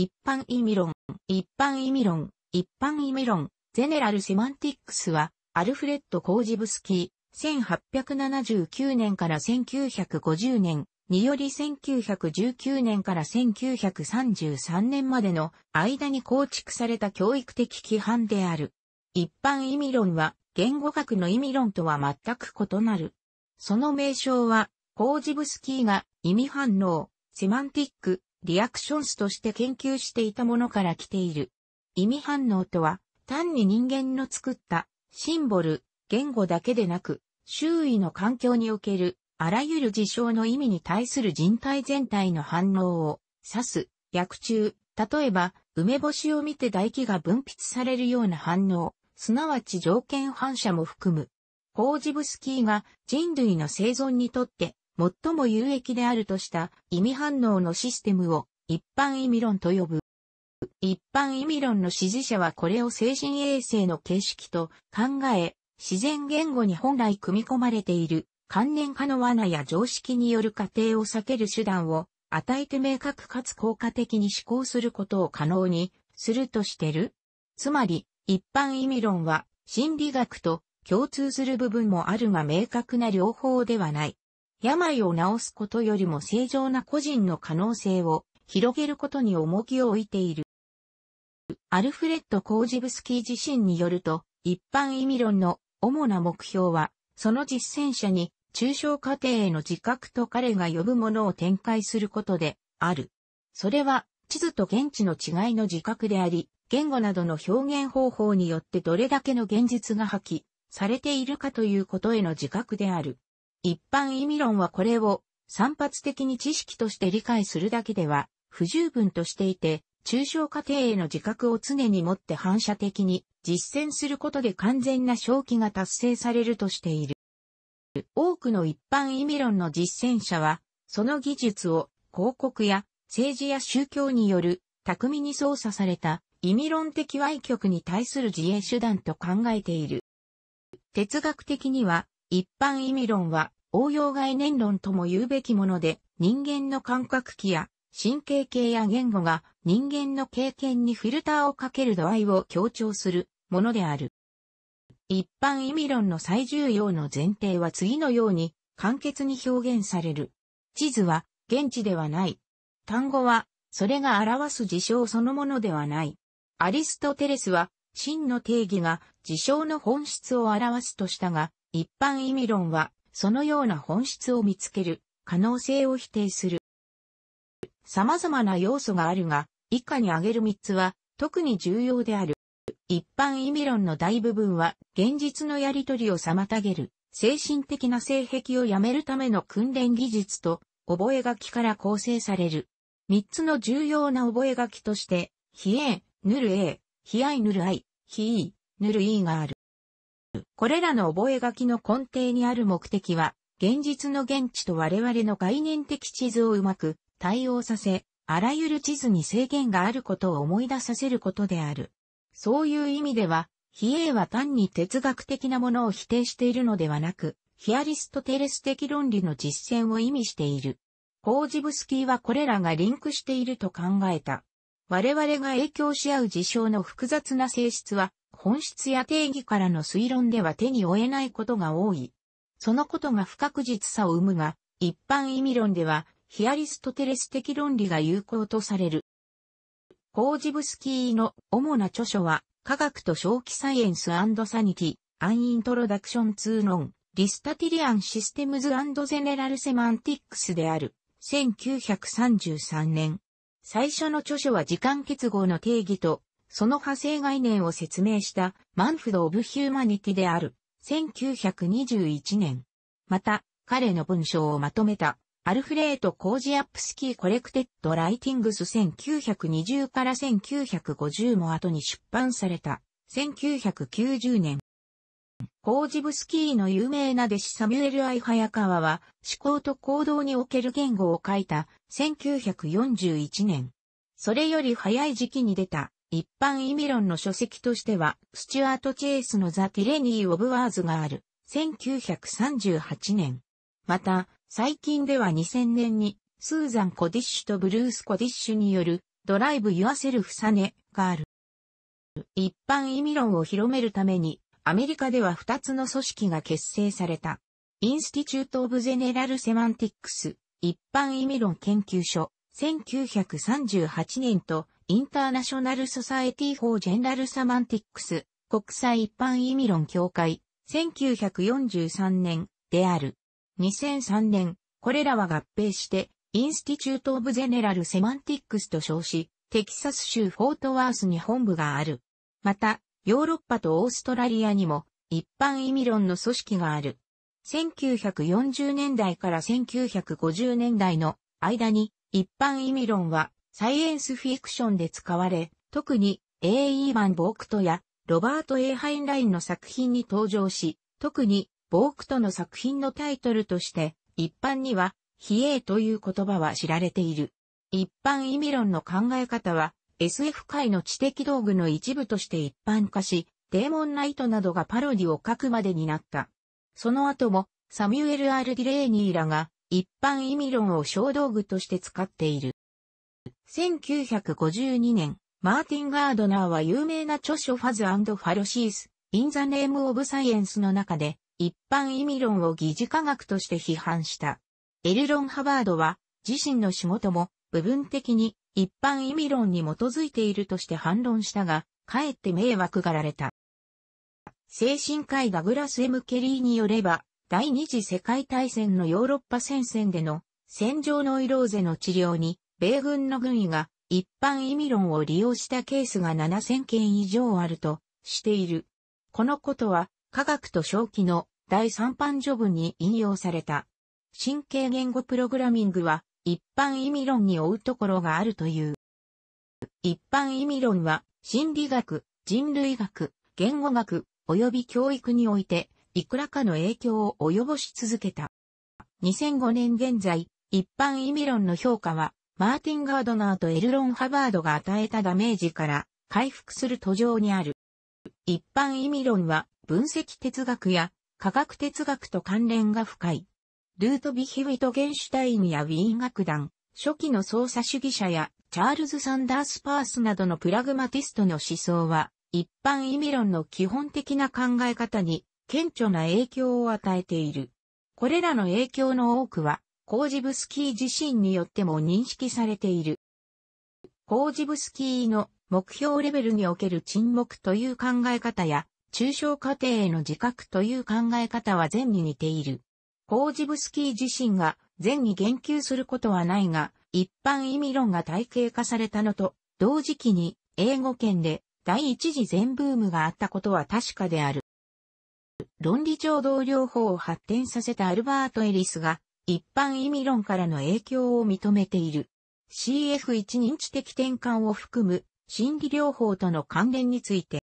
一般意味論、一般意味論、一般意味論、ゼネラルセマンティックスは、アルフレッド・コージブスキー、1879年から1950年により1919年から1933年までの間に構築された教育的規範である。一般意味論は言語学の意味論とは全く異なる。その名称は、コージブスキーが意味反応、セマンティック、リアクションスとして研究していたものから来ている。意味反応とは、単に人間の作ったシンボル、言語だけでなく、周囲の環境におけるあらゆる事象の意味に対する人体全体の反応を指す、薬中、例えば、梅干しを見て唾液が分泌されるような反応、すなわち条件反射も含む。ホージブスキーが人類の生存にとって最も有益であるとした意味反応のシステムを一般意味論と呼ぶ。一般意味論の支持者はこれを精神衛生の形式と考え、自然言語に本来組み込まれている関連化の罠や常識による過程を避ける手段を与えて明確かつ効果的に思考することを可能にするとしてる。つまり、一般意味論は心理学と共通する部分もあるが明確な両方ではない。病を治すことよりも正常な個人の可能性を広げることに重きを置いている。アルフレッド・コージブスキー自身によると、一般意味論の主な目標は、その実践者に、中小過程への自覚と彼が呼ぶものを展開することで、ある。それは、地図と現地の違いの自覚であり、言語などの表現方法によってどれだけの現実が破棄されているかということへの自覚である。一般意味論はこれを散発的に知識として理解するだけでは不十分としていて、抽象過程への自覚を常に持って反射的に実践することで完全な正気が達成されるとしている。多くの一般意味論の実践者は、その技術を広告や政治や宗教による巧みに操作された意味論的歪曲に対する自衛手段と考えている。哲学的には、一般意味論は応用概念論とも言うべきもので、人間の感覚器や神経系や言語が人間の経験にフィルターをかける度合いを強調するものである。一般意味論の最重要の前提は次のように簡潔に表現される。地図は現地ではない。単語はそれが表す事象そのものではない。アリストテレスは真の定義が事象の本質を表すとしたが、一般意味論はそのような本質を見つける可能性を否定する。様々な要素があるが、以下に挙げる3つは特に重要である。一般意味論の大部分は現実のやりとりを妨げる精神的な性癖をやめるための訓練技術と覚書から構成される。3つの重要な覚書として、非 A、ぬる A、非愛ぬる I、非 E、ヌる E がある。これらの覚書の根底にある目的は、現実の現地と我々の概念的地図をうまく対応させ、あらゆる地図に制限があることを思い出させることである。そういう意味では、非叡は単に哲学的なものを否定しているのではなく、ヒアリストテレス的論理の実践を意味している。コージブスキーはこれらがリンクしていると考えた。我々が影響し合う事象の複雑な性質は、本質や定義からの推論では手に負えないことが多い。そのことが不確実さを生むが、一般意味論では、ヒアリストテレス的論理が有効とされる。コージブスキーの主な著書は、科学と正規サイエンスサニティ、アンイントロダクション2論、リスタティリアンシステムズゼネラルセマンティックスである、1933年。最初の著書は時間結合の定義とその派生概念を説明したマンフド・オブ・ヒューマニティである1921年。また、彼の文章をまとめたアルフレート・コージアップスキー・コレクテッド・ライティングス1920から1950も後に出版された1990年。コージブスキーの有名な弟子サミュエル・アイ・ハヤカワは思考と行動における言語を書いた1941年。それより早い時期に出た一般意味論の書籍としては、スチュアート・チェイスのザ・ティレニー・オブ・ワーズがある、1938年。また、最近では2000年に、スーザン・コディッシュとブルース・コディッシュによる、ドライブ・ユアセルフ・サネがある。一般意味論を広めるために、アメリカでは2つの組織が結成された。インスティチュート・オブ・ゼネラル・セマンティックス、一般意味論研究所、1938年と、インターナショナル・ソサエティ・フォー・ジェンダル・サマンティックス、国際一般意味論協会、1943年、である。2003年、これらは合併して、インスティチュート・オブ・ゼネラル・セマンティックスと称し、テキサス州フォートワースに本部がある。また、ヨーロッパとオーストラリアにも、一般意味論の組織がある。1940年代から1950年代の間に、一般意味論はサイエンスフィクションで使われ、特に A.E. マン・ボークトやロバート・ A. ハインラインの作品に登場し、特にボークトの作品のタイトルとして一般には非営という言葉は知られている。一般意味論の考え方は SF 界の知的道具の一部として一般化し、デーモンナイトなどがパロディを書くまでになった。その後もサミュエル・アル・ディレーニーらが一般意味論を小道具として使っている。1952年、マーティン・ガードナーは有名な著書ファズファロシース、インザネームオブサイエンスの中で、一般意味論を疑似科学として批判した。エルロン・ハバードは、自身の仕事も、部分的に、一般意味論に基づいているとして反論したが、かえって迷惑がられた。精神科医ダグラス・エムケリーによれば、第二次世界大戦のヨーロッパ戦線での、戦場ノイローゼの治療に、米軍の軍医が一般意味論を利用したケースが7000件以上あるとしている。このことは科学と正規の第3版序文に引用された。神経言語プログラミングは一般意味論に追うところがあるという。一般意味論は心理学、人類学、言語学、及び教育においていくらかの影響を及ぼし続けた。2005年現在、一般意味論の評価はマーティン・ガードナーとエルロン・ハバードが与えたダメージから回復する途上にある。一般意味論は分析哲学や科学哲学と関連が深い。ルート・ビヒ・ウィトゲンシュタインやウィーン楽団、初期の操作主義者やチャールズ・サンダース・パースなどのプラグマティストの思想は、一般意味論の基本的な考え方に顕著な影響を与えている。これらの影響の多くは、コージブスキー自身によっても認識されている。コージブスキーの目標レベルにおける沈黙という考え方や、抽象過程への自覚という考え方は善に似ている。コージブスキー自身が善に言及することはないが、一般意味論が体系化されたのと、同時期に英語圏で第一次全ブームがあったことは確かである。論理上同両法を発展させたアルバート・エリスが一般意味論からの影響を認めている。CF1 認知的転換を含む心理療法との関連について。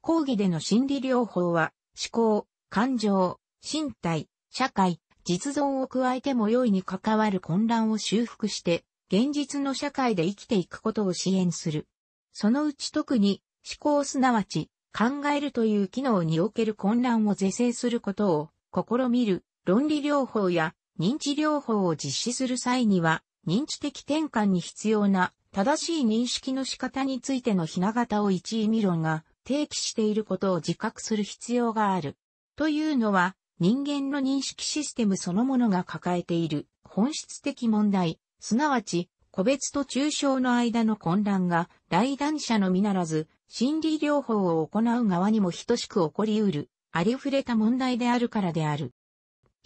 講義での心理療法は思考、感情、身体、社会、実存を加えても良いに関わる混乱を修復して現実の社会で生きていくことを支援する。そのうち特に思考すなわち考えるという機能における混乱を是正することを試みる論理療法や認知療法を実施する際には、認知的転換に必要な正しい認識の仕方についてのひな形を一意味論が提起していることを自覚する必要がある。というのは、人間の認識システムそのものが抱えている本質的問題、すなわち、個別と抽象の間の混乱が、来談者のみならず、心理療法を行う側にも等しく起こり得る、ありふれた問題であるからである。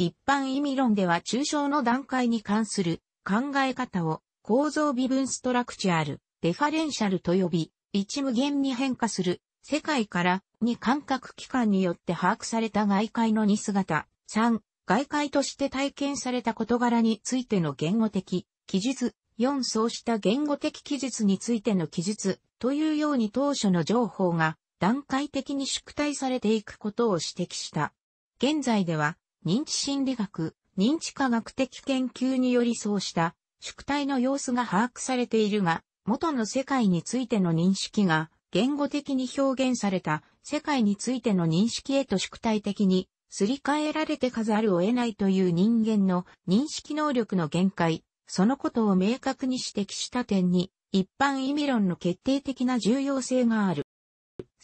一般意味論では抽象の段階に関する考え方を構造微分ストラクチャアル、デファレンシャルと呼び、一無限に変化する世界から2感覚器官によって把握された外界の2姿、3、外界として体験された事柄についての言語的記述、4そうした言語的記述についての記述というように当初の情報が段階的に縮退されていくことを指摘した。現在では認知心理学、認知科学的研究によりそうした宿体の様子が把握されているが、元の世界についての認識が言語的に表現された世界についての認識へと宿体的にすり替えられて数あるを得ないという人間の認識能力の限界、そのことを明確に指摘した点に、一般意味論の決定的な重要性がある。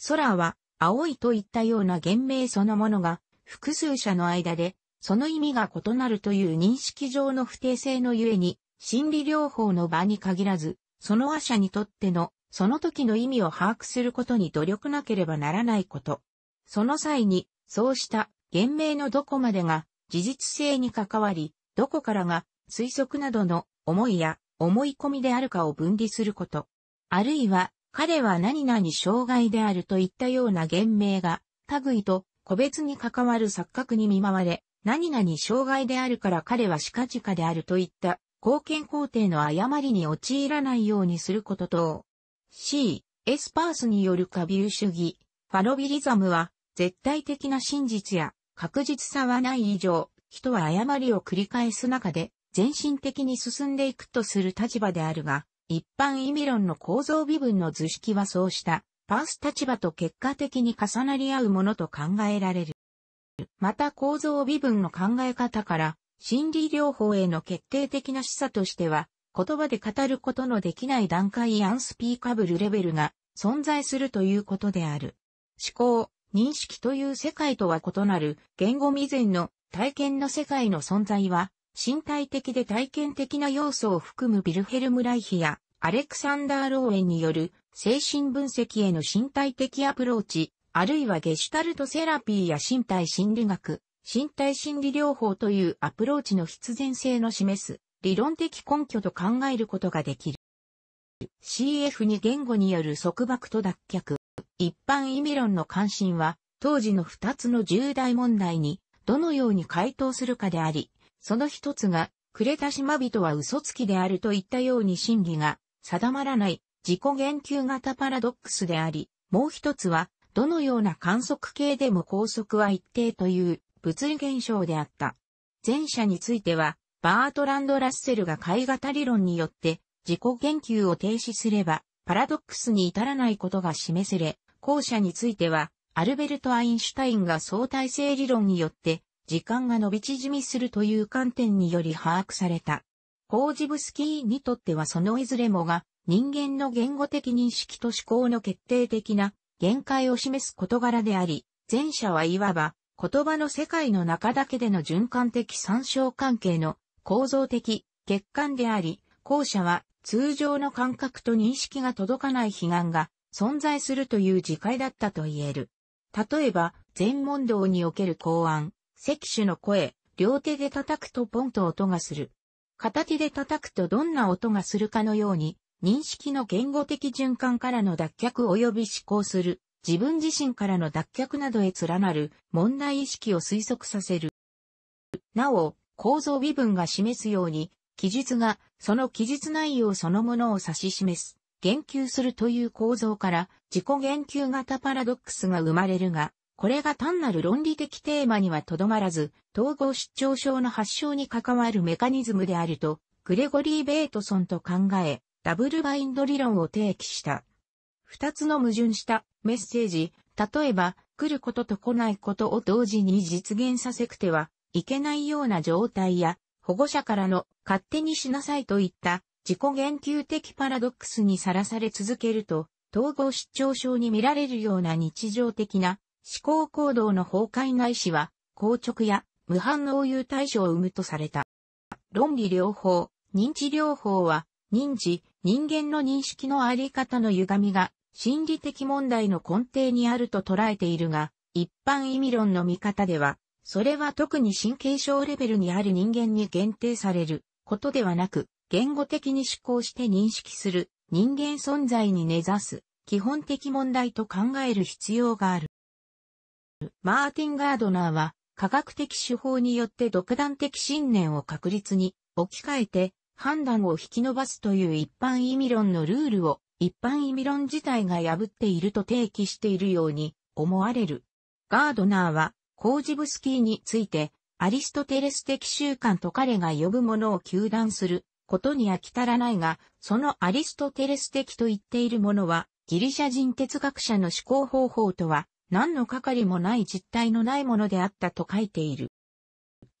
空は青いといったような言明そのものが複数者の間で、その意味が異なるという認識上の不定性のゆえに、心理療法の場に限らず、その話者にとっての、その時の意味を把握することに努力なければならないこと。その際に、そうした言明のどこまでが事実性に関わり、どこからが推測などの思いや思い込みであるかを分離すること。あるいは、彼は何々障害であるといったような言明が、類と個別に関わる錯覚に見舞われ、何々障害であるから彼は近々であるといった貢献工程の誤りに陥らないようにすることと、C、エスパースによる下流主義、ファロビリザムは、絶対的な真実や確実さはない以上、人は誤りを繰り返す中で、全身的に進んでいくとする立場であるが、一般意味論の構造微分の図式はそうしたパース立場と結果的に重なり合うものと考えられる。また構造微分の考え方から、心理療法への決定的な示唆としては、言葉で語ることのできない段階アンスピーカブルレベルが存在するということである。思考、認識という世界とは異なる言語未然の体験の世界の存在は、身体的で体験的な要素を含むビルヘルム・ライヒやアレクサンダー・ローエンによる精神分析への身体的アプローチ、あるいはゲシュタルトセラピーや身体心理学、身体心理療法というアプローチの必然性の示す理論的根拠と考えることができる。CF2 言語による束縛と脱却。一般意味論の関心は、当時の二つの重大問題に、どのように回答するかであり、その一つが、クレタ島人は嘘つきであるといったように真理が定まらない自己言及型パラドックスであり、もう一つは、どのような観測系でも高速は一定という物理現象であった。前者については、バートランド・ラッセルが解型理論によって自己言及を停止すれば、パラドックスに至らないことが示せれ、後者については、アルベルト・アインシュタインが相対性理論によって、時間が伸び縮みするという観点により把握された。コージブスキーにとってはそのいずれもが、人間の言語的認識と思考の決定的な限界を示す事柄であり、前者はいわば言葉の世界の中だけでの循環的参照関係の構造的欠陥であり、後者は通常の感覚と認識が届かない悲願が存在するという自戒だったと言える。例えば、全問答における公案、石種の声、両手で叩くとポンと音がする。片手で叩くとどんな音がするかのように、認識の言語的循環からの脱却及び思考する、自分自身からの脱却などへ連なる問題意識を推測させる。なお、構造微分が示すように、記述がその記述内容そのものを指し示す、言及するという構造から自己言及型パラドックスが生まれるが、これが単なる論理的テーマにはとどまらず、統合失調症の発症に関わるメカニズムであると、グレゴリー・ベートソンと考え、ダブルバインド理論を提起した。二つの矛盾したメッセージ、例えば、来ることと来ないことを同時に実現させくてはいけないような状態や、保護者からの勝手にしなさいといった自己言及的パラドックスにさらされ続けると、統合失調症に見られるような日常的な思考行動の崩壊ないしは、硬直や無反応有対象を生むとされた。論理療法、認知療法は認知、人間の認識のあり方の歪みが、心理的問題の根底にあると捉えているが、一般意味論の見方では、それは特に神経症レベルにある人間に限定されることではなく、言語的に思考して認識する人間存在に根ざす基本的問題と考える必要がある。マーティン・ガードナーは科学的手法によって独断的信念を確立に置き換えて判断を引き伸ばすという一般意味論のルールを一般意味論自体が破っていると提起しているように思われる。ガードナーはコージブスキーについてアリストテレス的習慣と彼が呼ぶものを求断することに飽き足らないが、そのアリストテレス的と言っているものはギリシャ人哲学者の思考方法とは何のかかりもない実体のないものであったと書いている。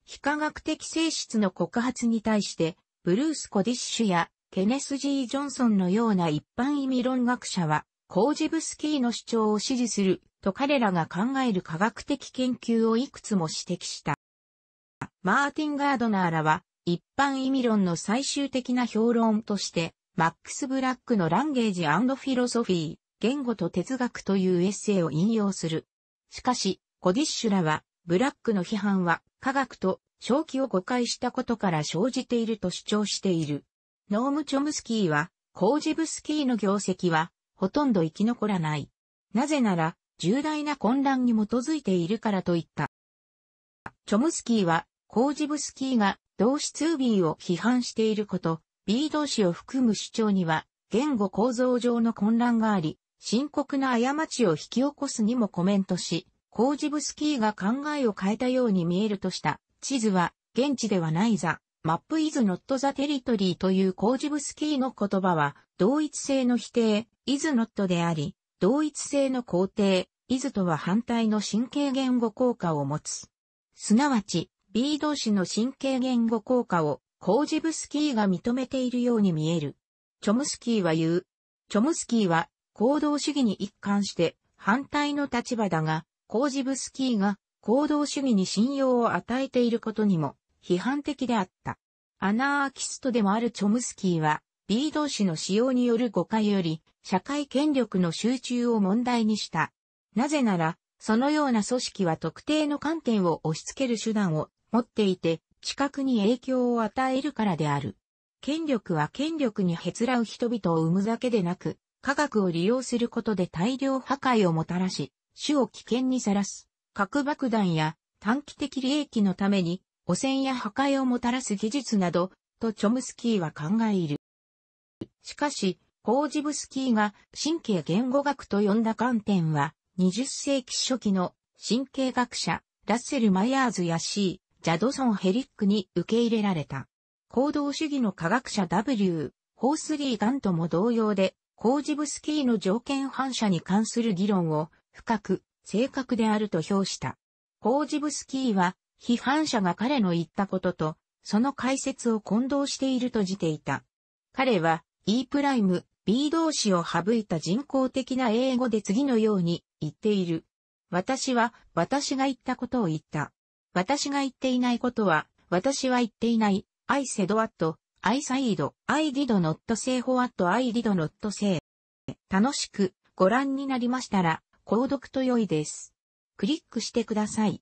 非科学的性質の告発に対して、ブルース・コディッシュやケネス・ジー・ジョンソンのような一般意味論学者は、コージブスキーの主張を支持すると彼らが考える科学的研究をいくつも指摘した。マーティン・ガードナーらは、一般意味論の最終的な評論として、マックス・ブラックのランゲージフィロソフィー、言語と哲学というエッセイを引用する。しかし、コディッシュらは、ブラックの批判は科学と正気を誤解したことから生じていると主張している。ノーム・チョムスキーは、コージブスキーの業績は、ほとんど生き残らない。なぜなら、重大な混乱に基づいているからと言った。チョムスキーは、コージブスキーが動詞 2B を批判していること、B 動詞を含む主張には、言語構造上の混乱があり、深刻な過ちを引き起こすにもコメントし、コージブスキーが考えを変えたように見えるとした。地図は、現地ではないザ、マップイズノットザテリトリーというコージブスキーの言葉は、同一性の否定、イズノットであり、同一性の肯定、イズとは反対の神経言語効果を持つ。すなわち、B 同士の神経言語効果を、コージブスキーが認めているように見える。チョムスキーは言う。チョムスキーは、行動主義に一貫して、反対の立場だが、コージブスキーが行動主義に信用を与えていることにも批判的であった。アナーキストでもあるチョムスキーは、B 同士の使用による誤解より、社会権力の集中を問題にした。なぜなら、そのような組織は特定の観点を押し付ける手段を持っていて、知覚に影響を与えるからである。権力は権力にへつらう人々を生むだけでなく、科学を利用することで大量破壊をもたらし、種を危険にさらす。核爆弾や短期的利益のために汚染や破壊をもたらす技術など、とチョムスキーは考える。しかし、コージブスキーが神経言語学と呼んだ観点は、20世紀初期の神経学者、ラッセル・マイヤーズや C、ジャドソン・ヘリックに受け入れられた。行動主義の科学者 W、ホースリー・ガンとも同様で、コージブスキーの条件反射に関する議論を深く正確であると評した。コージブスキーは、批判者が彼の言ったことと、その解説を混同しているとじていた。彼は、E プライム、B 動詞を省いた人工的な英語で次のように言っている。私は、私が言ったことを言った。私が言っていないことは、私は言っていない。I said what, I said, I did not say what, I did not say. 楽しくご覧になりましたら、購読と良いです。クリックしてください。